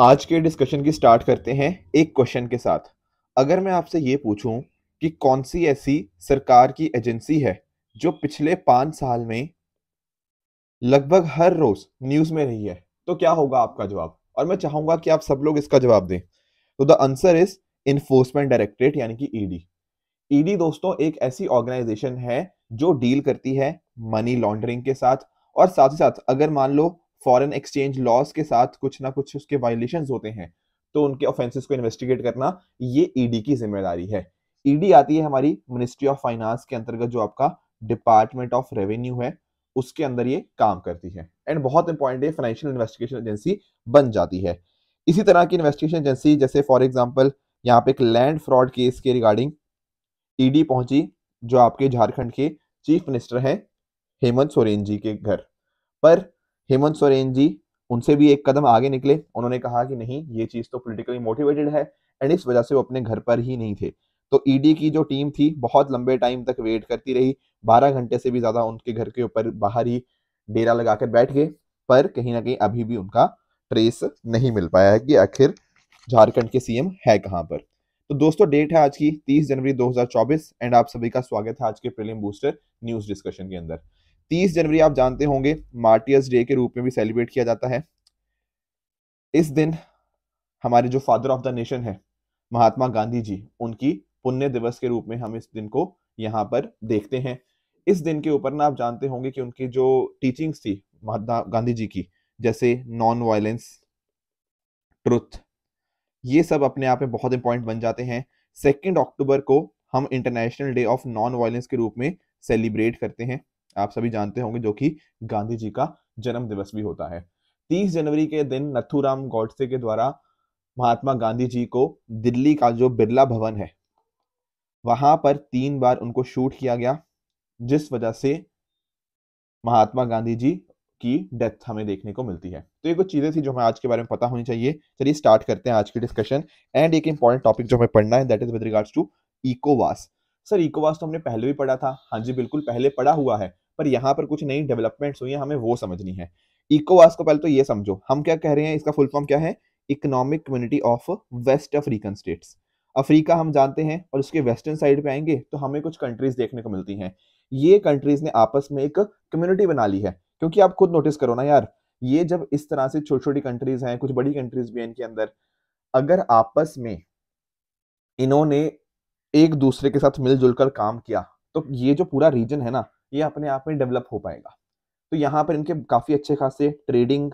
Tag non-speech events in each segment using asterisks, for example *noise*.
आज के डिस्कशन की स्टार्ट करते हैं एक क्वेश्चन के साथ अगर मैं आपसे ये पूछूं कि कौन सी ऐसी सरकार की एजेंसी है जो पिछले पांच साल में लगभग हर रोज न्यूज में रही है तो क्या होगा आपका जवाब और मैं चाहूंगा कि आप सब लोग इसका जवाब दें तो the answer is enforcement directorate यानी कि ईडी e ईडी e दोस्तों एक ऐसी ऑर्गेनाइजेशन है जो डील करती है मनी लॉन्ड्रिंग के साथ और साथ ही साथ अगर मान लो फॉरेन एक्सचेंज लॉस के साथ कुछ ना कुछ उसके वायलेशन होते हैं तो उनके ऑफेंसेस को इन्वेस्टिगेट करना ये ईडी e की जिम्मेदारी है ईडी e आती है हमारी मिनिस्ट्री ऑफ फाइनेंस के अंतर्गत जो आपका डिपार्टमेंट ऑफ रेवेन्यू है उसके अंदर ये काम करती है एंड बहुत इंपॉर्टेंट है फाइनेंशियल इन्वेस्टिगेशन एजेंसी बन जाती है इसी तरह की इन्वेस्टिगेशन एजेंसी जैसे फॉर एग्जाम्पल यहाँ पे एक लैंड फ्रॉड केस के रिगार्डिंग ईडी e पहुंची जो आपके झारखंड के चीफ मिनिस्टर हैं हेमंत सोरेन जी के घर पर हेमंत सोरेन जी उनसे भी एक कदम आगे निकले उन्होंने कहा कि नहीं ये चीज़ तो पोलिटिकली मोटिवेटेड है एंड इस वजह से वो अपने घर पर ही नहीं थे तो ईडी e की जो टीम थी बहुत लंबे टाइम तक वेट करती रही बारह घंटे से भी ज़्यादा उनके घर के ऊपर बाहर ही डेरा लगाकर बैठ गए पर कहीं ना कहीं अभी भी उनका ट्रेस नहीं मिल पाया है कि आखिर झारखंड के सीएम है कहां पर तो दोस्तों डेट है आज की 30 जनवरी 2024 एंड आप सभी का स्वागत है आज के प्रीलिम बूस्टर न्यूज़ डिस्कशन के अंदर तीस जनवरी आप जानते होंगे मार्टियर्स डे के रूप में भी सेलिब्रेट किया जाता है इस दिन हमारे जो फादर ऑफ द नेशन है महात्मा गांधी जी उनकी पुण्य दिवस के रूप में हम इस दिन को यहाँ पर देखते हैं इस दिन के ऊपर ना आप जानते होंगे कि उनकी जो टीचिंग्स थी महात्मा गांधी जी की जैसे नॉन वायलेंस ट्रुथ ये सब अपने आप में बहुत इंपॉर्टेंट बन जाते हैं सेकेंड अक्टूबर को हम international day of non violence के रूप में सेलिब्रेट करते हैं आप सभी जानते होंगे जो कि गांधी जी का जन्म दिवस भी होता है 30 जनवरी के दिन नथुराम गौडसे के द्वारा महात्मा गांधी जी को दिल्ली का जो बिरला भवन है वहां पर तीन बार उनको शूट किया गया जिस वजह से महात्मा गांधी जी की डेथ हमें देखने को मिलती है तो ये कुछ चीज़ें थी जो हमें आज के बारे में पता होनी चाहिए चलिए स्टार्ट करते हैं आज की डिस्कशन एंड एक इंपॉर्टेंट टॉपिक जो हमें पढ़ना है that is with regards to इकोवास sir इकोवास तो हमने पहले भी पढ़ा था हाँ जी बिल्कुल पहले पढ़ा हुआ है पर यहाँ पर कुछ नई डेवलपमेंट्स हुई हैं हमें वो समझनी है इकोवास को पहले तो ये समझो हम क्या कह रहे हैं इसका फुल फॉर्म क्या है economic community of west African states Africa हम जानते हैं और उसके वेस्टर्न साइड पे आएंगे तो हमें कुछ कंट्रीज देखने को मिलती हैं ये कंट्रीज ने आपस में एक कम्युनिटी बना ली है क्योंकि आप खुद नोटिस करो ना यार ये जब इस तरह से छोटी छोटी कंट्रीज हैं कुछ बड़ी कंट्रीज भी हैं इनके अंदर अगर आपस में इन्होंने एक दूसरे के साथ मिलजुल कर काम किया तो ये जो पूरा रीजन है ना ये अपने आप में डेवलप हो पाएगा तो यहाँ पर इनके काफ़ी अच्छे खासे ट्रेडिंग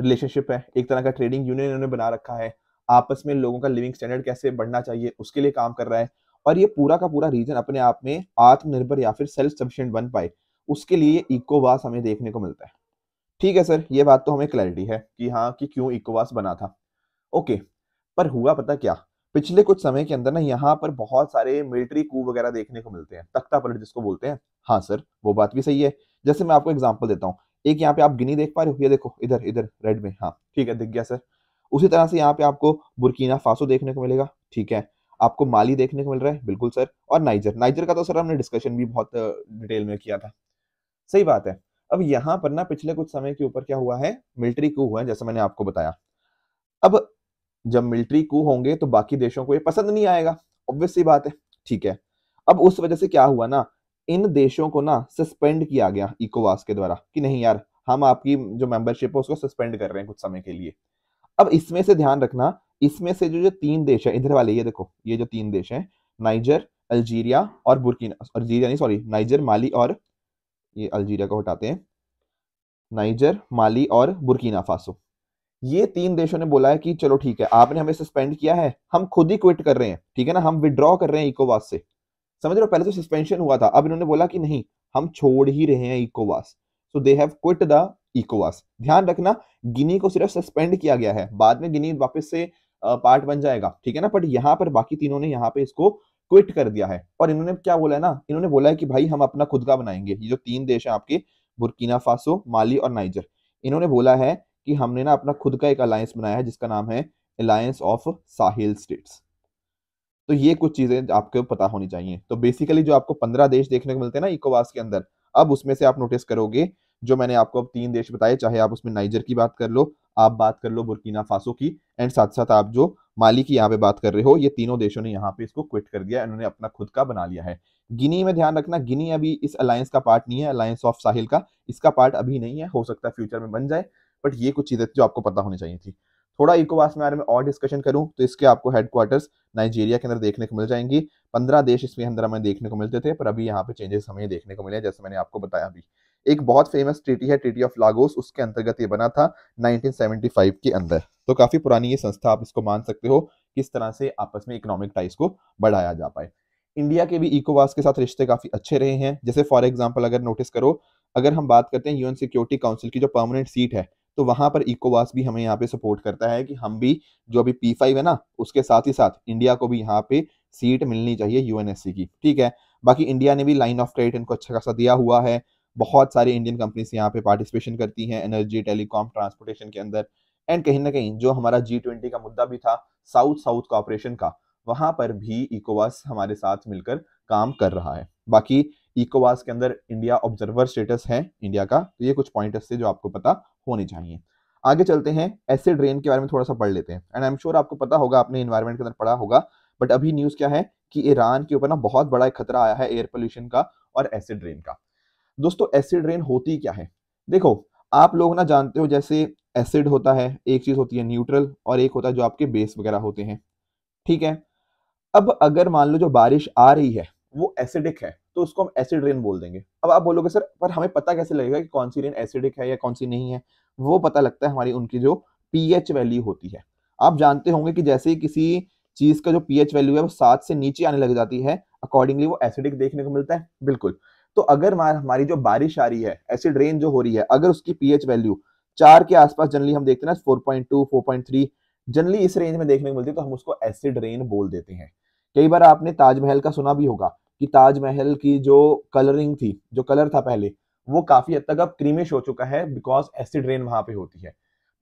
रिलेशनशिप है एक तरह का ट्रेडिंग यूनियन इन्होंने बना रखा है आपस में लोगों का लिविंग स्टैंडर्ड कैसे बढ़ना चाहिए उसके लिए काम कर रहा है और ये पूरा का पूरा रीजन अपने आप में आत्मनिर्भर या फिर सेल्फ सफिशियंट बन पाए उसके लिए इकोवास हमें देखने को मिलता है ठीक है सर ये बात तो हमें क्लैरिटी है कि हाँ कि क्यों इकोवास बना था ओके पर हुआ पता क्या पिछले कुछ समय के अंदर ना यहाँ पर बहुत सारे मिलिट्री कू वगैरह देखने को मिलते हैं तख्ता पलट जिसको बोलते हैं हाँ सर वो बात भी सही है जैसे मैं आपको एग्जाम्पल देता हूँ एक यहाँ पे आप गिनी देख पा रहे हो ये देखो इधर इधर रेड में हाँ ठीक है दिख गया सर उसी तरह से यहाँ पे आपको बुरकीना फासो देखने को मिलेगा ठीक है आपको माली देखने को मिल रहा है बिल्कुल सर और नाइजर नाइजर का तो सर हमने डिस्कशन भी बहुत डिटेल में किया था सही बात है अब यहाँ पर ना पिछले कुछ समय के ऊपर क्या हुआ है मिलिट्री कू हुआ है जैसे मैंने आपको बताया अब जब मिलिट्री कू होंगे तो बाकी देशों को ये पसंद नहीं आएगा ऑब्वियस सी बात है ठीक है अब उस वजह से क्या हुआ ना इन देशों को ना सस्पेंड किया गया इकोवास के द्वारा कि नहीं यार हम आपकी जो मेंबरशिप है उसको सस्पेंड कर रहे हैं कुछ समय के लिए अब इसमें से ध्यान रखना इसमें से जो जो तीन देश है इधर वाले ये देखो ये जो तीन देश हैं नाइजर अल्जीरिया और बुरकीना अल्जीरिया नहीं सॉरी नाइजर माली और ये अल्जीरिया को हटाते हैं नाइजर माली और बुरकीना फासो ये तीन देशों ने बोला है कि चलो ठीक है आपने हमें सस्पेंड किया है हम खुद ही क्विट कर रहे हैं ठीक है ना हम विड्रॉ कर रहे हैं इकोवास से समझ रहे हो पहले तो सस्पेंशन हुआ था अब इन्होंने बोला कि नहीं हम छोड़ ही रहे हैं इकोवास सो दे हैव क्विट द इकोवास ध्यान रखना गिनी को सिर्फ सस्पेंड किया गया है बाद में गिनी वापस से पार्ट बन जाएगा ठीक है ना बट यहाँ पर बाकी तीनों ने यहाँ पे इसको क्विट कर दिया है और इन्होंने क्या बोला है ना इन्होंने बोला है कि भाई हम अपना खुद का बनाएंगे ये जो तीन देश हैं आपके बुरकीना फासो माली और नाइजर इन्होंने बोला है कि हमने ना अपना खुद का एक अलायंस बनाया है जिसका नाम है अलायंस ऑफ साहिल स्टेट्स तो ये कुछ चीज़ें आपको पता होनी चाहिए तो बेसिकली जो आपको पंद्रह देश देखने को मिलते हैं ना इकोवास के अंदर अब उसमें से आप नोटिस करोगे जो मैंने आपको अब तीन देश बताए चाहे आप उसमें नाइजर की बात कर लो आप बात कर लो बुरकीना फासो की एंड साथ साथ आप जो माली की यहाँ पे बात कर रहे हो ये तीनों देशों ने यहाँ पे इसको क्विट कर दिया इन्होंने अपना खुद का बना लिया है गिनी में ध्यान रखना गिनी अभी इस अलायंस का पार्ट नहीं है अलायंस ऑफ साहिल का इसका पार्ट अभी नहीं है हो सकता है फ्यूचर में बन जाए बट ये कुछ चीज़ें जो आपको पता होनी चाहिए थी थोड़ा इकोवास के बारे में और डिस्कशन करूं तो इसके आपको हेडक्वार्टर्स नाइजीरिया के अंदर देखने को मिल जाएंगी पंद्रह देश इसमें अंदर हमें देखने को मिलते थे पर अभी यहाँ पे चेंजेस हमें देखने को मिले जैसे मैंने आपको बताया अभी एक बहुत फेमस ट्रीटी है ट्रीटी ऑफ लागोस उसके अंतर्गत ये बना था 1975 के अंदर तो काफ़ी पुरानी ये संस्था आप इसको मान सकते हो किस तरह से आपस में इकोनॉमिक टाइज को बढ़ाया जा पाए इंडिया के भी इकोवास के साथ रिश्ते काफ़ी अच्छे रहे हैं जैसे फॉर एग्जाम्पल अगर नोटिस करो अगर हम बात करते हैं यूएन सिक्योरिटी काउंसिल की जो परमानेंट सीट है तो वहां पर इकोवास भी हमें यहाँ पे सपोर्ट करता है कि हम भी जो अभी पी फाइव है ना उसके साथ ही साथ इंडिया को भी यहाँ पे सीट मिलनी चाहिए यूएनएससी की ठीक है बाकी इंडिया ने भी लाइन ऑफ क्रेडिट इनको अच्छा खासा दिया हुआ है बहुत सारी इंडियन कंपनीज यहाँ पे पार्टिसिपेशन करती हैं एनर्जी टेलीकॉम ट्रांसपोर्टेशन के अंदर एंड कहीं ना कहीं जो हमारा जी ट्वेंटी का मुद्दा भी था साउथ साउथ कॉपरेशन का वहां पर भी इकोवास हमारे साथ मिलकर काम कर रहा है बाकी इकोवास के अंदर इंडिया ऑब्जर्वर स्टेटस है इंडिया का तो ये कुछ पॉइंट थे जो आपको पता होने चाहिए आगे चलते हैं एसिड रेन के बारे में थोड़ा सा पढ़ लेते हैं एंड आई एम श्योर आपको पता होगा आपने इन्वायरमेंट के अंदर पढ़ा होगा बट अभी न्यूज़ क्या है कि ईरान के ऊपर ना बहुत बड़ा एक खतरा आया है एयर पोल्यूशन का और एसिड रेन का दोस्तों एसिड रेन होती क्या है देखो आप लोग ना जानते हो जैसे एसिड होता है एक चीज़ होती है न्यूट्रल और एक होता है जो आपके बेस वगैरह होते हैं ठीक है अब अगर मान लो जो बारिश आ रही है वो एसिडिक है तो उसको हम एसिड रेन बोल देंगे अब आप बोलोगे सर पर हमें पता कैसे लगेगा कि कौन सी रेन एसिडिक है या कौन सी नहीं है वो पता लगता है हमारी उनकी जो पीएच वैल्यू होती है आप जानते होंगे कि जैसे ही किसी चीज़ का जो पीएच वैल्यू है वो सात से नीचे आने लग जाती है अकॉर्डिंगली वो एसिडिक देखने को मिलता है बिल्कुल तो अगर हमारी जो बारिश आ रही है एसिड रेन जो हो रही है अगर उसकी पीएच वैल्यू चार के आसपास जनरली हम देखते हैं ना four point two four point three generally इस रेंज में देखने को मिलती है तो हम उसको एसिड रेन बोल देते हैं कई बार आपने ताजमहल का सुना भी होगा कि ताजमहल की जो कलरिंग थी जो कलर था पहले वो काफी हद तक अब क्रीमिश हो चुका है बिकॉज एसिड रेन वहां पे होती है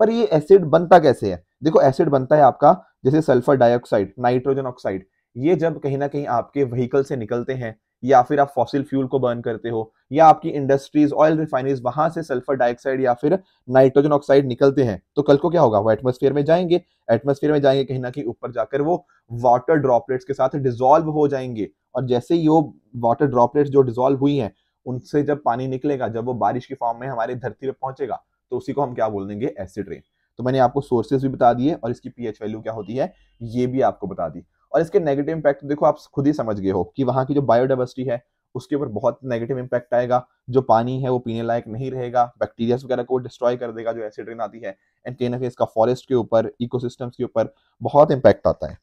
पर ये एसिड बनता कैसे है देखो एसिड बनता है आपका जैसे सल्फर डाइऑक्साइड नाइट्रोजन ऑक्साइड ये जब कहीं ना कहीं आपके व्हीकल से निकलते हैं या फिर आप फॉसिल फ्यूल को बर्न करते हो या आपकी इंडस्ट्रीज ऑयल रिफाइनरीज वहां से सल्फर डाइऑक्साइड या फिर नाइट्रोजन ऑक्साइड निकलते हैं तो कल को क्या होगा वो एटमोस्फेयर में जाएंगे एटमोस्फेयर में जाएंगे कहीं ना कहीं ऊपर जाकर वो वाटर ड्रॉपलेट्स के साथ डिजोल्व हो जाएंगे और जैसे ही वो वाटर ड्रॉपलेट्स जो डिजोल्व हुई हैं उनसे जब पानी निकलेगा जब वो बारिश के फॉर्म में हमारे धरती पर पहुंचेगा तो उसी को हम क्या बोल देंगे एसिड रेन तो मैंने आपको सोर्सेज भी बता दिए और इसकी पीएच वैल्यू क्या होती है ये भी आपको बता दी और इसके नेगेटिव इम्पैक्ट तो देखो आप खुद ही समझ गए हो कि वहाँ की जो बायोडाइवर्सिटी है उसके ऊपर बहुत नेगेटिव इम्पैक्ट आएगा जो पानी है वो पीने लायक नहीं रहेगा बैक्टीरिया वगैरह को डिस्ट्रॉय कर देगा जो एसिड रेन आती है एंड कहीं ना कहीं इसका फॉरेस्ट के ऊपर इकोसिस्टम्स के ऊपर बहुत इम्पैक्ट आता है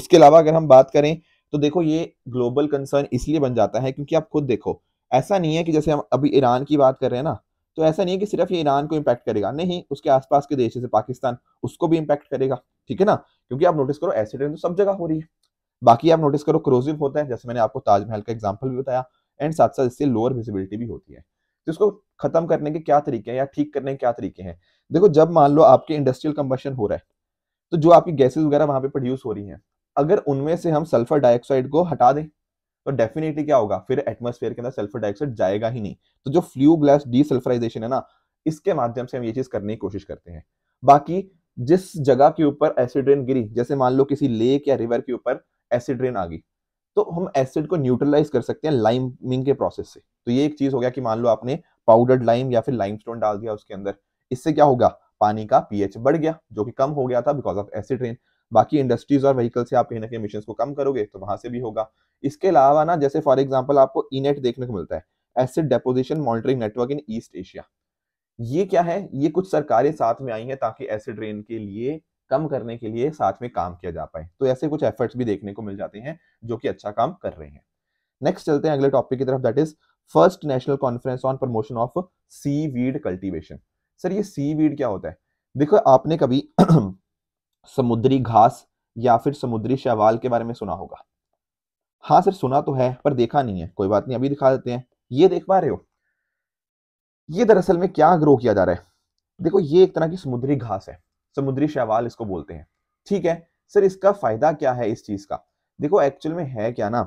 उसके अलावा अगर हम बात करें तो देखो ये ग्लोबल कंसर्न इसलिए बन जाता है क्योंकि आप खुद देखो ऐसा नहीं है कि जैसे हम अभी ईरान की बात कर रहे हैं ना तो ऐसा नहीं है कि सिर्फ ये ईरान को इम्पैक्ट करेगा नहीं उसके आसपास के देश जैसे पाकिस्तान उसको भी इम्पैक्ट करेगा ठीक है ना क्योंकि आप नोटिस करो एसिड रेन तो सब जगह हो रही है बाकी आप नोटिस करो क्रोजिव होता है जैसे मैंने आपको ताजमहल का एग्जाम्पल भी बताया एंड साथ साथ इससे लोअर विजिबिलिटी भी होती है तो इसको खत्म करने के क्या तरीके हैं या ठीक करने के क्या तरीके हैं देखो जब मान लो आपके इंडस्ट्रियल कंबशन हो रहा है तो जो आपकी गैसेज वगैरह वहां पे प्रोड्यूस हो रही हैं अगर उनमें से हम सल्फर डाइऑक्साइड को हटा दें तो डेफिनेटली क्या होगा फिर एटमोसफेयर के अंदर सल्फर डाइऑक्साइड जाएगा ही नहीं तो जो फ्लू ग्लास डीसल्फराइजेशन है ना इसके माध्यम से हम ये चीज करने की कोशिश करते हैं बाकी जिस जगह के ऊपर एसिड रेन गिरी जैसे मान लो किसी लेक या रिवर के ऊपर एसिड रेन आ गई तो हम एसिड को न्यूट्रलाइज कर सकते हैं लाइमिंग के प्रोसेस से तो ये एक चीज हो गया कि मान लो आपने पाउडर्ड लाइम या फिर लाइम डाल दिया उसके अंदर इससे क्या होगा पानी का पीएच बढ़ गया जो कि कम हो गया था बिकॉज ऑफ एसिड रेन बाकी इंडस्ट्रीज और व्हीकल से आप कहीं ना कहीं मिशन को कम करोगे तो वहां से भी होगा इसके अलावा ना जैसे फॉर एग्जाम्पल आपको इनेट e देखने को मिलता है acid deposition monitoring network in east Asia ये क्या है ये कुछ सरकारें साथ में आई हैं ताकि एसिड रेन के लिए कम करने के लिए साथ में काम किया जा पाए तो ऐसे कुछ एफर्ट्स भी देखने को मिल जाते हैं जो कि अच्छा काम कर रहे हैं नेक्स्ट चलते हैं अगले टॉपिक की तरफ that is first national conference on promotion of seaweed cultivation sir ये सी वीड क्या होता है देखो आपने कभी *clears throat* समुद्री घास या फिर समुद्री शैवाल के बारे में सुना होगा हाँ सर सुना तो है पर देखा नहीं है कोई बात नहीं अभी दिखा देते हैं ये देख पा रहे हो ये दरअसल में क्या ग्रो किया जा रहा है देखो ये एक तरह की समुद्री घास है समुद्री शैवाल इसको बोलते हैं ठीक है सर इसका फायदा क्या है इस चीज का देखो एक्चुअल में है क्या ना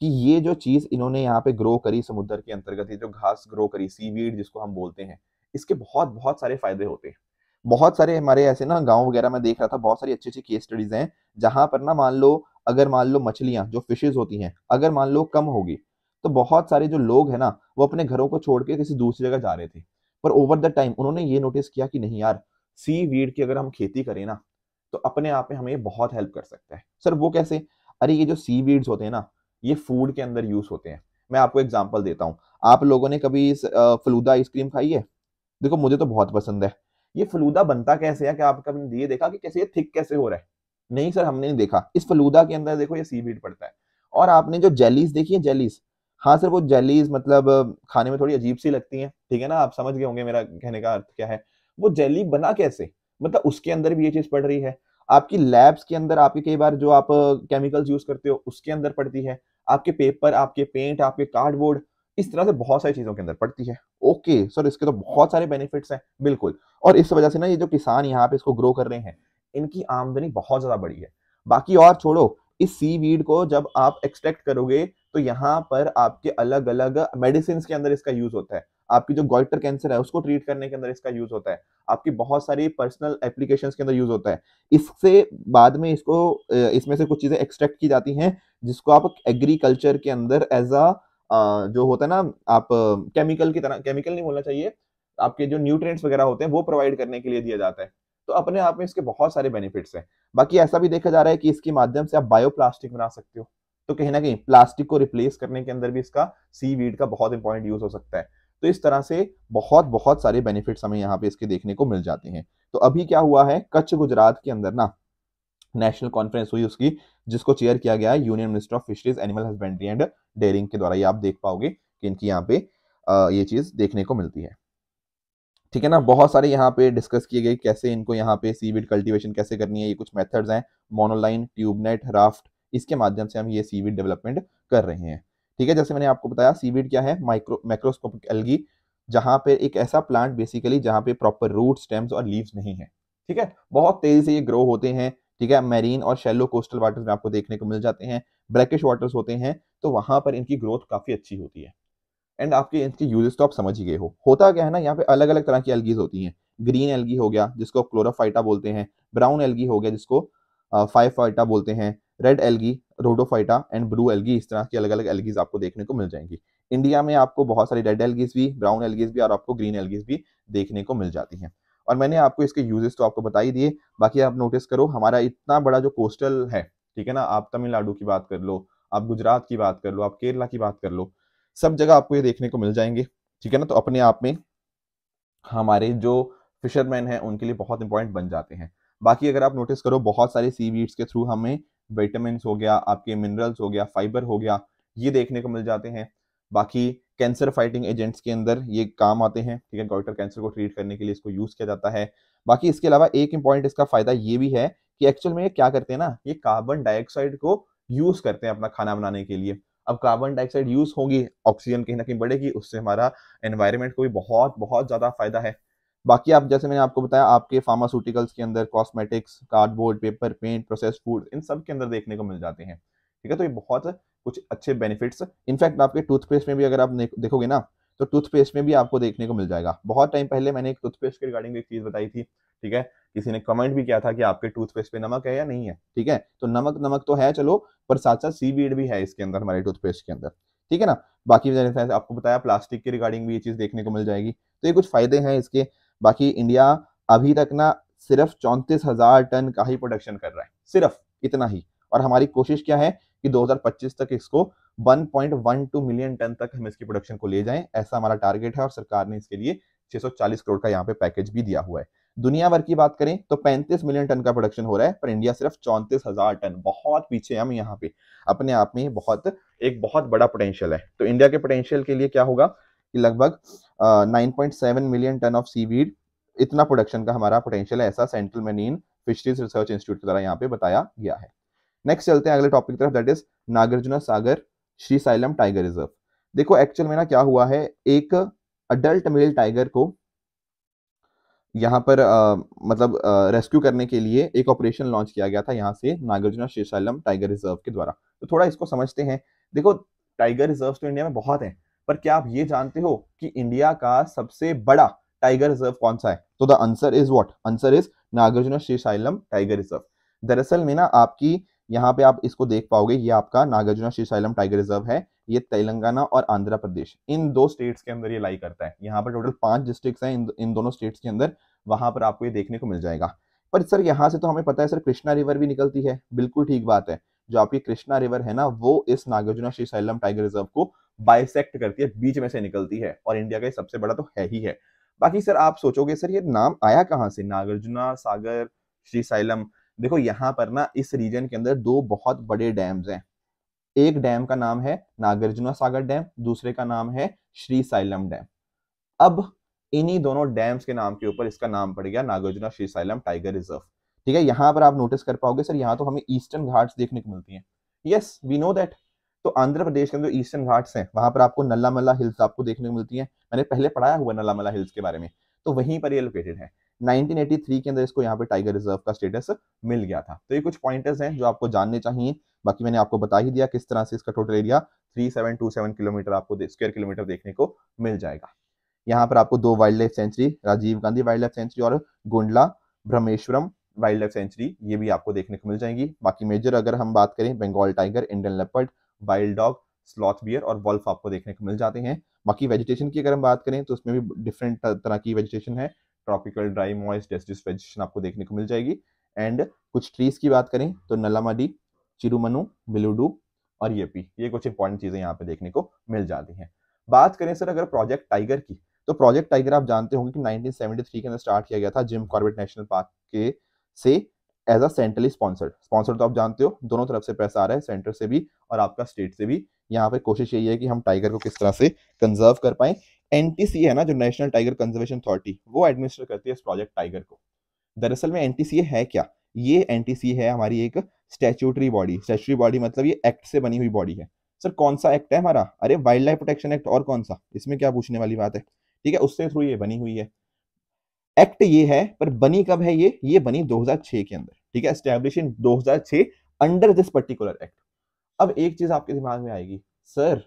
कि ये जो चीज इन्होंने यहाँ पे ग्रो करी समुद्र के अंतर्गत ये जो घास ग्रो करी सीवीड जिसको हम बोलते हैं इसके बहुत बहुत सारे फायदे होते हैं बहुत सारे हमारे ऐसे ना गांव वगैरह में देख रहा था बहुत सारी अच्छी अच्छी केस स्टडीज हैं जहां पर ना मान लो अगर मान लो मछलियां जो फिशेज होती हैं अगर मान लो कम होगी तो बहुत सारे जो लोग हैं ना वो अपने घरों को छोड़ के किसी दूसरी जगह जा रहे थे पर ओवर द टाइम उन्होंने ये नोटिस किया कि नहीं यार सी वीड की अगर हम खेती करें ना तो अपने आप में हमें बहुत हेल्प कर सकता है सर वो कैसे अरे ये जो सी वीड्स होते हैं ना ये फूड के अंदर यूज होते हैं मैं आपको एग्जाम्पल देता हूँ आप लोगों ने कभी इस फलूदा आइसक्रीम खाई है देखो मुझे तो बहुत पसंद है ये फलूदा बनता कैसे है कि आप कभी ये देखा कि कैसे ये थिक कैसे हो रहा है नहीं सर हमने नहीं देखा इस फलूदा के अंदर देखो ये सी वीड पड़ता है और आपने जो जेलीस देखी है जेलीस हाँ सर वो जेलीज मतलब खाने में थोड़ी अजीब सी लगती हैं ठीक है ना आप समझ गए होंगे मेरा कहने का अर्थ क्या है वो जेली बना कैसे मतलब उसके अंदर भी ये चीज़ पड़ रही है आपकी लैब्स के अंदर आपके कई बार जो आप केमिकल्स यूज़ करते हो उसके अंदर पड़ती है आपके पेपर आपके पेंट आपके कार्डबोर्ड इस तरह से बहुत सारी चीज़ों के अंदर पड़ती है ओके सर इसके तो बहुत सारे बेनिफिट्स हैं बिल्कुल और इस वजह से ना ये जो किसान यहाँ पे इसको ग्रो कर रहे हैं इनकी आमदनी बहुत ज़्यादा बड़ी है बाकी और छोड़ो इस सी वीड को जब आप एक्सट्रैक्ट करोगे तो यहाँ पर आपके अलग अलग मेडिसिन के अंदर इसका यूज होता है आपकी जो गोइटर कैंसर है उसको ट्रीट करने के अंदर इसका यूज होता है आपकी बहुत सारी पर्सनल एप्लीकेशन के अंदर यूज होता है इससे बाद में इसको इसमें से कुछ चीजें एक्सट्रैक्ट की जाती हैं जिसको आप एग्रीकल्चर के अंदर एज अ जो होता है ना आप केमिकल की तरह केमिकल नहीं बोलना चाहिए आपके जो न्यूट्रिएंट्स वगैरह होते हैं वो प्रोवाइड करने के लिए दिया जाता है तो अपने आप में इसके बहुत सारे बेनिफिट्स हैं बाकी ऐसा भी देखा जा रहा है कि इसके माध्यम से आप बायोप्लास्टिक बना सकते हो तो कहीं ना कहीं प्लास्टिक को रिप्लेस करने के अंदर भी इसका सी वीड का बहुत इंपॉर्टेंट यूज हो सकता है तो इस तरह से बहुत बहुत सारे बेनिफिट्स हमें यहाँ पे इसके देखने को मिल जाते हैं तो अभी क्या हुआ है कच्छ गुजरात के अंदर ना नेशनल कॉन्फ्रेंस हुई उसकी जिसको चेयर किया गया है union minister of fisheries animal husbandry and dairying के द्वारा ये आप देख पाओगे कि इनकी यहाँ पे ये चीज़ देखने को मिलती है ठीक है ना बहुत सारे यहाँ पे डिस्कस किए गए कैसे इनको यहाँ पे सीवीड कल्टीवेशन कैसे करनी है ये कुछ मेथड्स हैं मोनोलाइन ट्यूबनेट राफ्ट इसके माध्यम से हम ये सीवीड डेवलपमेंट कर रहे हैं ठीक है जैसे मैंने आपको बताया सीवीड क्या है माइक्रो माइक्रोस्कोपिक एलगी जहाँ पे एक ऐसा प्लांट बेसिकली जहाँ पे प्रॉपर रूट स्टेम्स और लीव्स नहीं है ठीक है बहुत तेजी से ये ग्रो होते हैं ठीक है मैरीन और शेलो कोस्टल वाटर्स में आपको देखने को मिल जाते हैं ब्रैकिश वाटर्स होते हैं तो वहां पर इनकी ग्रोथ काफ़ी अच्छी होती है एंड आपके इसके यूजेस तो आप समझ ही गए हो होता क्या है ना यहाँ पे अलग अलग तरह की एलगीज होती हैं ग्रीन एलगी हो गया जिसको क्लोरोफाइटा बोलते हैं ब्राउन एलगी हो गया जिसको फाइफाइटा बोलते हैं red algae rhodophyta and blue algae इस तरह की अलग अलग एलगीज आपको देखने को मिल जाएंगी इंडिया में आपको बहुत सारी रेड एलगीज भी ब्राउन एलगीज भी और आपको ग्रीन एलगीज भी देखने को मिल जाती हैं और मैंने आपको इसके यूजेस तो आपको बता ही दिए बाकी आप नोटिस करो हमारा इतना बड़ा जो कोस्टल है ठीक है ना आप तमिलनाडु की बात कर लो आप गुजरात की बात कर लो आप केरला की बात कर लो सब जगह आपको ये देखने को मिल जाएंगे ठीक है ना तो अपने आप में हमारे जो फिशरमैन हैं उनके लिए बहुत इंपॉर्टेंट बन जाते हैं बाकी अगर आप नोटिस करो बहुत सारे सी वीड्स के थ्रू हमें विटामिन हो गया आपके मिनरल्स हो गया फाइबर हो गया ये देखने को मिल जाते हैं बाकी कैंसर फाइटिंग एजेंट्स के अंदर ये काम आते हैं ठीक है गोइटर कैंसर को ट्रीट करने के लिए इसको यूज़ किया जाता है बाकी इसके अलावा एक इम्पॉर्टेंट इसका फ़ायदा ये भी है कि एक्चुअल में ये क्या करते हैं ना ये कार्बन डाइऑक्साइड को यूज़ करते हैं अपना खाना बनाने के लिए अब कार्बन डाइऑक्साइड यूज होगी ऑक्सीजन कहीं ना कहीं बढ़ेगी उससे हमारा एनवायरमेंट को भी बहुत बहुत ज़्यादा फायदा है बाकी आप जैसे मैंने आपको बताया आपके फार्मास्यूटिकल्स के अंदर cosmetics cardboard paper paint process food इन सब के अंदर देखने को मिल जाते हैं ठीक है तो ये बहुत कुछ अच्छे बेनिफिट्स इनफैक्ट आपके टूथपेस्ट में भी अगर आप देखोगे ना तो टूथपेस्ट में भी आपको देखने को मिल जाएगा बहुत टाइम पहले मैंने एक टूथपेस्ट के रिगार्डिंग एक चीज़ बताई थी ठीक है किसी ने कमेंट भी किया था कि आपके टूथपेस्ट पे नमक है या नहीं है ठीक है तो नमक नमक तो है चलो पर साथ साथ बीड भी है इसके अंदर हमारे टूथपेस्ट के अंदर ठीक है ना बाकी आपको बताया प्लास्टिक के रिगार्डिंग भी ये चीज़ देखने को मिल जाएगी तो ये कुछ फायदे हैं इसके बाकी इंडिया अभी तक ना सिर्फ चौंतीस हजार टन का ही प्रोडक्शन कर रहा है सिर्फ इतना ही और हमारी कोशिश क्या है कि 2025 तक इसको 1.12 मिलियन टन तक हम इसकी प्रोडक्शन को ले जाएं ऐसा हमारा टारगेट है और सरकार ने इसके लिए 640 करोड़ का यहाँ पे पैकेज भी दिया हुआ है दुनिया भर की बात करें तो 35 मिलियन टन का प्रोडक्शन हो रहा है पर इंडिया सिर्फ चौंतीस हजार टन बहुत पीछे हम यहाँ पे अपने आप में बहुत एक बहुत बड़ा पोटेंशियल है तो इंडिया के पोटेंशियल के लिए क्या होगा कि लगभग nine million ton of seaweed इतना प्रोडक्शन का हमारा पोटेंशियल है ऐसा सेंट्रल मेनिन फिशरीज रिसर्च इंस्टीट्यूट के द्वारा यहाँ पे बताया गया है नेक्स्ट चलते हैं अगले टॉपिक की तरफ that is Nagarjuna Sagar Srisailam tiger reserve देखो एक्चुअल में ना क्या हुआ है एक अडल्ट मेल टाइगर को यहाँ पर आ, मतलब आ, रेस्क्यू करने के लिए एक ऑपरेशन लॉन्च किया गया था यहाँ से नागार्जुना शेषालम टाइगर रिजर्व के द्वारा तो थोड़ा इसको समझते हैं देखो टाइगर रिजर्व तो इंडिया में बहुत है पर क्या आप ये जानते हो कि इंडिया का सबसे बड़ा टाइगर रिजर्व कौन सा है तो the answer is what answer is Nagarjuna Srisailam tiger reserve दरअसल में ना आपकी यहाँ पे आप इसको देख पाओगे ये आपका नागार्जुना शेषालम टाइगर रिजर्व है ये तेलंगाना और आंध्र प्रदेश इन दो स्टेट्स के अंदर ये लाई करता है यहाँ पर टोटल पांच डिस्ट्रिक्ट हैं इन, इन दोनों स्टेट्स के अंदर वहां पर आपको ये देखने को मिल जाएगा पर सर यहाँ से तो हमें पता है सर कृष्णा रिवर भी निकलती है बिल्कुल ठीक बात है जो आपकी कृष्णा रिवर है ना वो इस नागार्जुना सैलम टाइगर रिजर्व को बाइसेक्ट करती है बीच में से निकलती है और इंडिया का सबसे बड़ा तो है ही है बाकी सर आप सोचोगे सर ये नाम आया कहाँ से नागार्जुना सागर श्री सैलम देखो यहाँ पर ना इस रीजन के अंदर दो बहुत बड़े डैम्स हैं एक डैम का नाम है नागार्जुना सागर डैम दूसरे का नाम है श्री साइलम डैम अब इन्हीं दोनों डैम्स के नाम के ऊपर इसका नाम पड़ गया Nagarjuna Srisailam tiger reserve ठीक है यहां पर आप नोटिस कर पाओगे सर यहाँ तो हमें ईस्टर्न घाट्स देखने को मिलती है यस वी नो दैट तो आंध्र प्रदेश के अंदर ईस्टर्न घाट्स हैं वहां पर आपको नल्ला मल्ला हिल्स आपको देखने को मिलती है मैंने पहले पढ़ाया हुआ नल्ला मल्ला हिल्स के बारे में तो वहीं पर ये लोकेटेड है 1983 के अंदर इसको यहाँ पे टाइगर रिजर्व का स्टेटस मिल गया था तो ये कुछ पॉइंटर्स हैं जो आपको जानने चाहिए बाकी मैंने आपको बता ही दिया किस तरह से इसका टोटल एरिया 3727 किलोमीटर आपको स्क्वायर किलोमीटर देखने को मिल जाएगा यहाँ पर आपको दो wildlife sanctuary Rajiv Gandhi wildlife sanctuary और Gundla Brahmeswaram wildlife sanctuary ये भी आपको देखने को मिल जाएंगी बाकी मेजर अगर हम बात करें Bengal tiger Indian leopard wild dog sloth bear और वॉल्फ आपको देखने को मिल जाते हैं बाकी वेजिटेशन की अगर हम बात करें तो उसमें भी डिफरेंट तरह की वेजिटेशन है tropical dry moist deciduous vegetation आपको देखने को मिल जाएगी एंड कुछ ट्रीज की बात करें तो नल्लामाडी चिरुमनु बिलुडू और येपी ये कुछ इंपॉर्टेंट चीजें यहाँ पे देखने को मिल जाती हैं बात करें सर अगर प्रोजेक्ट टाइगर की तो प्रोजेक्ट टाइगर आप जानते होंगे कि 1973 के अंदर स्टार्ट किया गया था जिम कॉर्बेट नेशनल पार्क के से as a centrally sponsored sponsored तो आप जानते हो दोनों तरफ से पैसा आ रहा है सेंटर से भी और आपका स्टेट से भी यहाँ पे कोशिश यही है कि हम टाइगर को किस तरह से कंजर्व कर पाए एन है ना जो नेशनल टाइगर कंजर्वेशन अथॉरिटी वो एडमिनिस्टर करती है इस प्रोजेक्ट टाइगर को दरअसल में एन है क्या ये एन है हमारी एक स्टैचूटरी बॉडी स्टैचूटरी बॉडी मतलब ये एक्ट से बनी हुई बॉडी है सर कौन सा एक्ट है हमारा अरे वाइल्ड लाइफ प्रोटेक्शन एक्ट और कौन सा इसमें क्या पूछने वाली बात है ठीक है उसके थ्रू ये बनी हुई है एक्ट ये है पर बनी कब है ये ये बनी 2006 के अंदर ठीक है establish in 2006 under this particular act अब एक चीज आपके दिमाग में आएगी सर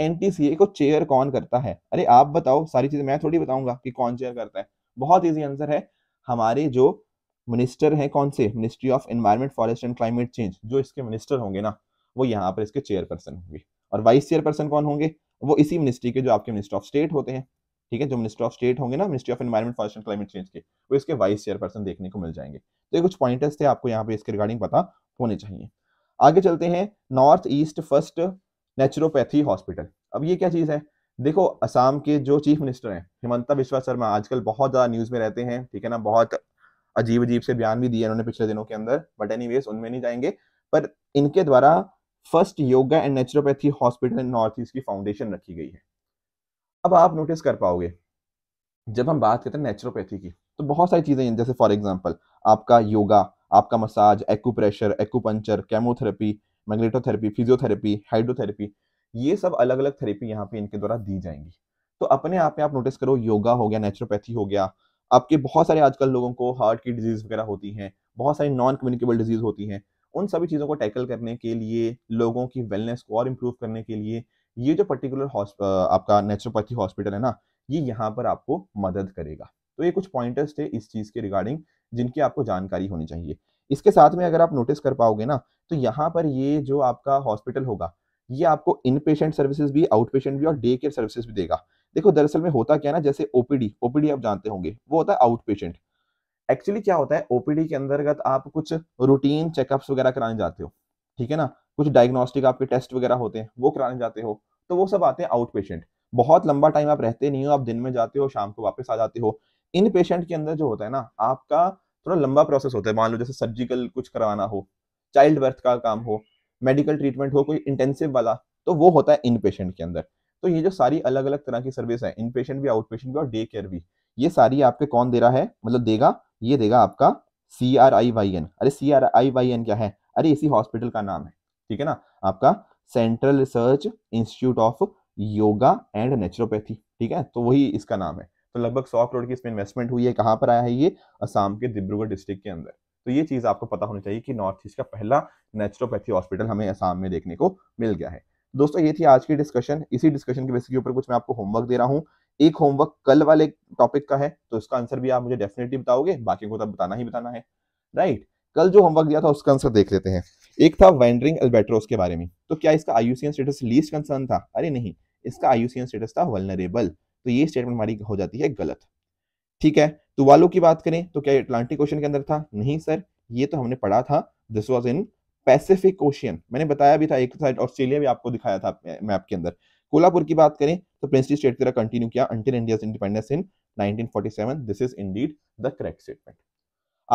एन को चेयर कौन करता है अरे आप बताओ सारी चीजें मैं थोड़ी बताऊंगा कि कौन चेयर करता है बहुत ईजी आंसर है हमारे जो मिनिस्टर हैं कौन से ministry of environment forest and climate change जो इसके मिनिस्टर होंगे ना वो यहाँ पर इसके चेयरपर्सन होंगे और वाइस चेयरपर्सन कौन होंगे वो इसी मिनिस्ट्री के जो आपके मिनिस्टर ऑफ स्टेट होते हैं ठीक है जो मिनिस्टर ऑफ स्टेट होंगे ना ministry of environment forest and climate change के वो इसके वाइस चेयरपर्सन देखने को मिल जाएंगे तो ये कुछ पॉइंटर्स थे आपको यहाँ पे इसके रिगार्डिंग पता होने चाहिए आगे चलते हैं north east first naturopathy hospital अब ये क्या चीज़ है देखो असम के जो चीफ मिनिस्टर हैं हिमंता बिश्वा शर्मा आजकल बहुत ज़्यादा न्यूज़ में रहते हैं ठीक है ना बहुत अजीब अजीब से बयान भी दिए उन्होंने पिछले दिनों के अंदर बट एनी उनमें नहीं जाएंगे पर इनके द्वारा first yoga and naturopathy hospital north east की फाउंडेशन रखी गई है अब आप नोटिस कर पाओगे जब हम बात करते हैं नेचुरोपैथी की तो बहुत सारी चीज़ें जैसे फॉर एग्जाम्पल आपका योगा आपका massage acupressure acupuncture chemotherapy magnetotherapy physiotherapy hydrotherapy ये सब अलग अलग थेरेपी यहाँ पे इनके द्वारा दी जाएंगी तो अपने आप में आप नोटिस करो योगा हो गया नेचुरोपैथी हो गया आपके बहुत सारे आजकल लोगों को हार्ट की डिजीज वगैरह होती हैं बहुत सारी नॉन कम्युनिकेबल डिजीज होती हैं उन सभी चीज़ों को टैकल करने के लिए लोगों की वेलनेस को और इम्प्रूव करने के लिए ये जो पर्टिकुलर आपका नेचुरोपैथी हॉस्पिटल है ना ये यहाँ पर आपको मदद करेगा तो ये कुछ पॉइंटर्स थे इस चीज़ के रिगार्डिंग जिनकी आपको जानकारी होनी चाहिए इसके साथ में अगर आप नोटिस कर पाओगे ना तो यहाँ पर ये जो आपका हॉस्पिटल होगा ये आपको इन पेशेंट सर्विसेज भी आउट पेशेंट भी और डे केयर सर्विसेज भी देगा देखो दरअसल में होता क्या ना जैसे ओपीडी ओपीडी आप जानते होंगे वो होता है आउट पेशेंट एक्चुअली क्या होता है ओपीडी के अंतर्गत आप कुछ रूटीन चेकअप्स वगैरह कराने जाते हो ठीक है ना कुछ डायग्नोस्टिक आपके टेस्ट वगैरह होते हैं वो कराने जाते हो तो वो सब आते हैं आउट पेशेंट बहुत लंबा टाइम आप रहते नहीं हो आप दिन में जाते हो शाम को वापस आ जाते हो इन पेशेंट के अंदर जो होता है ना आपका थोड़ा लंबा प्रोसेस होता है मान लो जैसे सर्जिकल कुछ करवाना हो चाइल्ड बर्थ का काम हो मेडिकल ट्रीटमेंट हो कोई इंटेंसिव वाला तो वो होता है इन पेशेंट के अंदर तो ये जो सारी अलग अलग तरह की सर्विस है इन पेशेंट भी आउट पेशेंट भी और डे केयर भी ये सारी आपके कौन दे रहा है मतलब देगा ये देगा आपका C R I Y N अरे C R I Y N क्या है अरे इसी हॉस्पिटल का नाम है ठीक है ना आपका central research institute of yoga and naturopathy ठीक है तो वही इसका नाम है तो लगभग सौ करोड़ की इसमें इन्वेस्टमेंट हुई है कहाँ पर आया है ये असम के डिब्रूगढ़ डिस्ट्रिक्ट के अंदर तो ये चीज़ आपको पता होनी चाहिए कि नॉर्थ ईस्ट का पहला नेचुरोपैथी हॉस्पिटल हमें असम में देखने को मिल गया है दोस्तों ये थी आज की डिस्कशन इसी डिस्कशन के बेसिस के ऊपर कुछ मैं आपको होमवर्क दे रहा हूँ एक होमवर्क कल वाले टॉपिक का है तो इसका आंसर भी आप मुझे डेफिनेटली बताओगे बाकी को तो बताना ही बताना है राइट कल जो होमवर्क दिया था उसका आंसर देख लेते हैं एक था वेंडरिंग अल्बेट्रोस के बारे में तो क्या इसका आईयूसीएन स्टेटस लीस्ट कंसर्न था अरे नहीं इसका आईयूसीएन स्टेटस था वलनरेबल तो ये स्टेटमेंट हमारी हो जाती है गलत ठीक है तुवालू तो की बात करें तो क्या अटलांटिक ओशन के अंदर था नहीं सर ये तो हमने पढ़ा था this was in Pacific Ocean मैंने बताया भी था एक साइड ऑस्ट्रेलिया भी आपको दिखाया था मैप के अंदर कोलापुर की बात करें तो प्रिंसली स्टेट की कंटिन्यू किया until India independence in 1947 this is indeed the correct statement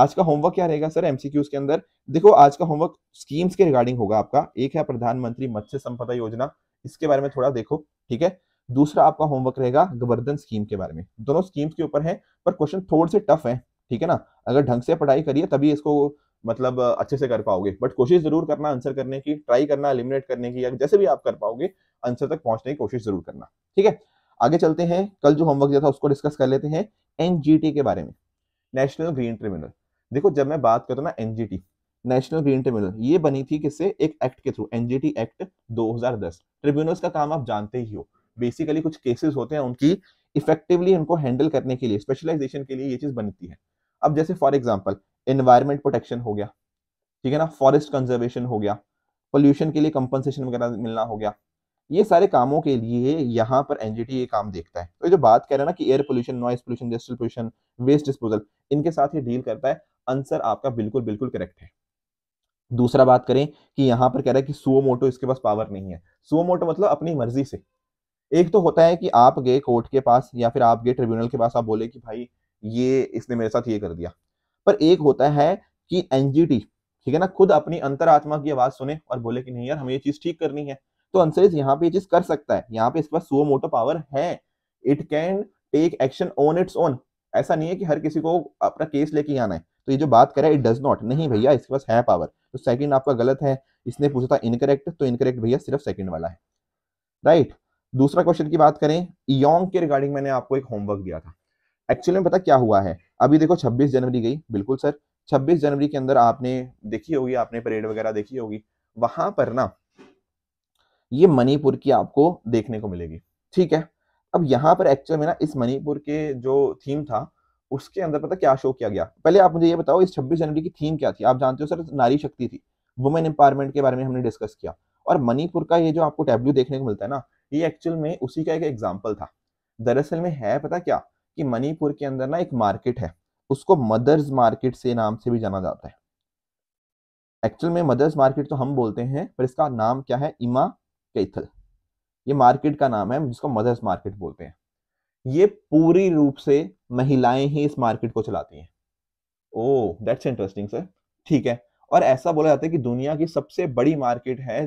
आज का होमवर्क क्या रहेगा सर एमसीक्यूज के अंदर देखो आज का होमवर्क स्कीम्स के रिगार्डिंग होगा आपका एक है प्रधानमंत्री मत्स्य संपदा योजना इसके बारे में थोड़ा देखो ठीक है दूसरा आपका होमवर्क रहेगा गोवर्धन स्कीम के बारे में दोनों स्कीम्स के ऊपर है पर क्वेश्चन थोड़े से टफ है ठीक है ना अगर ढंग से पढ़ाई करिए तभी इसको मतलब अच्छे से कर पाओगे बट कोशिश जरूर करना आंसर करने की ट्राई करना एलिमिनेट करने की या जैसे भी आप कर पाओगे आंसर तक पहुंचने की कोशिश जरूर करना ठीक है आगे चलते हैं कल जो होमवर्क दिया था उसको डिस्कस कर लेते हैं एनजीटी के बारे में नेशनल ग्रीन ट्रिब्यूनल देखो जब मैं बात करता ना एनजीटी नेशनल ग्रीन ट्रिब्यूनल ये बनी थी किससे एक एक्ट के थ्रू एनजीटी एक्ट दो ट्रिब्यूनल्स का काम आप जानते ही हो बेसिकली कुछ केसेस होते हैं उनकी इफेक्टिवली उनको हैंडल करने के लिए स्पेशलाइजेशन के लिए ये चीज़ बनती है अब जैसे फॉर एग्जाम्पल एनवायरमेंट प्रोटेक्शन हो गया ठीक है ना फॉरेस्ट कंजर्वेशन हो गया पोल्यूशन के लिए कंपनसेशन वगैरह मिलना हो गया ये सारे कामों के लिए यहाँ पर एनजीटी ये काम देखता है तो जो बात कर रहे हैं ना कि air pollution noise pollution dust pollution waste disposal इनके साथ ये डील करता है आंसर आपका बिल्कुल बिल्कुल करेक्ट है दूसरा बात करें कि यहाँ पर कह रहा है कि सुओ मोटो इसके पास पावर नहीं है सुओ मोटो मतलब अपनी मर्जी से एक तो होता है कि आप गए कोर्ट के पास या फिर आप गए ट्रिब्यूनल के पास आप बोले कि भाई ये इसने मेरे साथ ये कर दिया पर एक होता है कि एनजीटी ठीक है ना खुद अपनी अंतरात्मा की आवाज सुने और बोले कि नहीं यार हमें ये चीज ठीक करनी है तो अंसरेज यहाँ पे ये चीज कर सकता है यहाँ पे इसके पास सुओ मोटो पावर है it can take action on its own ऐसा नहीं है कि हर किसी को अपना केस लेके आना है तो ये जो बात करे इट डज नॉट नहीं भैया इसके पास है पावर तो सेकंड आपका गलत है इसने पूछा था इनकरेक्ट तो इनकरेक्ट भैया सिर्फ सेकंड वाला है राइट दूसरा क्वेश्चन की बात करें योंग के रिगार्डिंग मैंने आपको एक होमवर्क दिया था एक्चुअली में पता क्या हुआ है अभी देखो 26 जनवरी गई बिल्कुल सर 26 जनवरी के अंदर आपने देखी होगी आपने परेड वगैरह देखी होगी वहां पर ना ये मणिपुर की आपको देखने को मिलेगी ठीक है अब यहाँ पर एक्चुअल में ना इस मणिपुर के जो थीम था उसके अंदर पता क्या शो किया गया पहले आप मुझे ये बताओ इस 26 जनवरी की थीम क्या थी आप जानते हो सर नारी शक्ति थी वुमेन एम्पावरमेंट के बारे में हमने डिस्कस किया और मणिपुर का ये जो आपको टैब्ल्यू देखने को मिलता है ना ये एक्चुअल में उसी का एक एग्जाम्पल था दरअसल में है पता क्या कि मणिपुर के अंदर ना एक मार्केट है उसको मदर्स मार्केट से नाम से भी जाना जाता है एक्चुअल में मदर्स मार्केट तो हम बोलते हैं पर इसका नाम क्या है इमा कैथल ये मार्केट का नाम है जिसको मदर्स मार्केट बोलते हैं ये पूरी रूप से महिलाएं ही इस मार्केट को चलाती हैं ओ दैट्स इंटरेस्टिंग सर ठीक है और ऐसा बोला जाता है कि दुनिया की सबसे बड़ी मार्केट है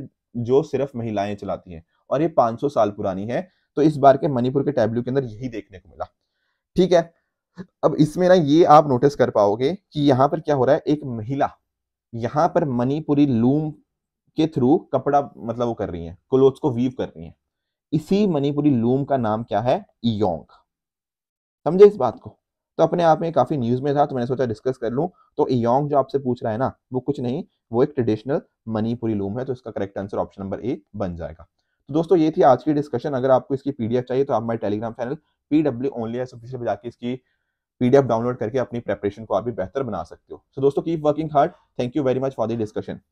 जो सिर्फ महिलाएं चलाती हैं और ये 500 साल पुरानी है तो इस बार के मणिपुर के टैबलू के अंदर यही देखने को मिला ठीक है अब इसमें ना ये आप नोटिस कर पाओगे कि यहाँ पर क्या हो रहा है एक महिला यहाँ पर मणिपुरी लूम के थ्रू कपड़ा मतलब वो कर रही है क्लोथ्स को वीव कर रही है इसी मणिपुरी लूम का नाम क्या है इयोंग समझे इस बात को तो अपने आप में काफी न्यूज में था तो मैंने सोचा डिस्कस कर लूँ तो इयोंग जो आपसे पूछ रहा है ना वो कुछ नहीं वो एक ट्रेडिशनल मणिपुरी लूम है तो इसका correct answer option number A बन जाएगा तो दोस्तों ये थी आज की डिस्कशन अगर आपको इसकी पीडीएफ चाहिए तो आप हमारे Telegram channel P W only official पर जाकर इसकी पीडीएफ डाउनलोड करके अपनी प्रेपरेशन को आप भी बेहतर बना सकते हो सो so, दोस्तों keep working hard thank you very much for the discussion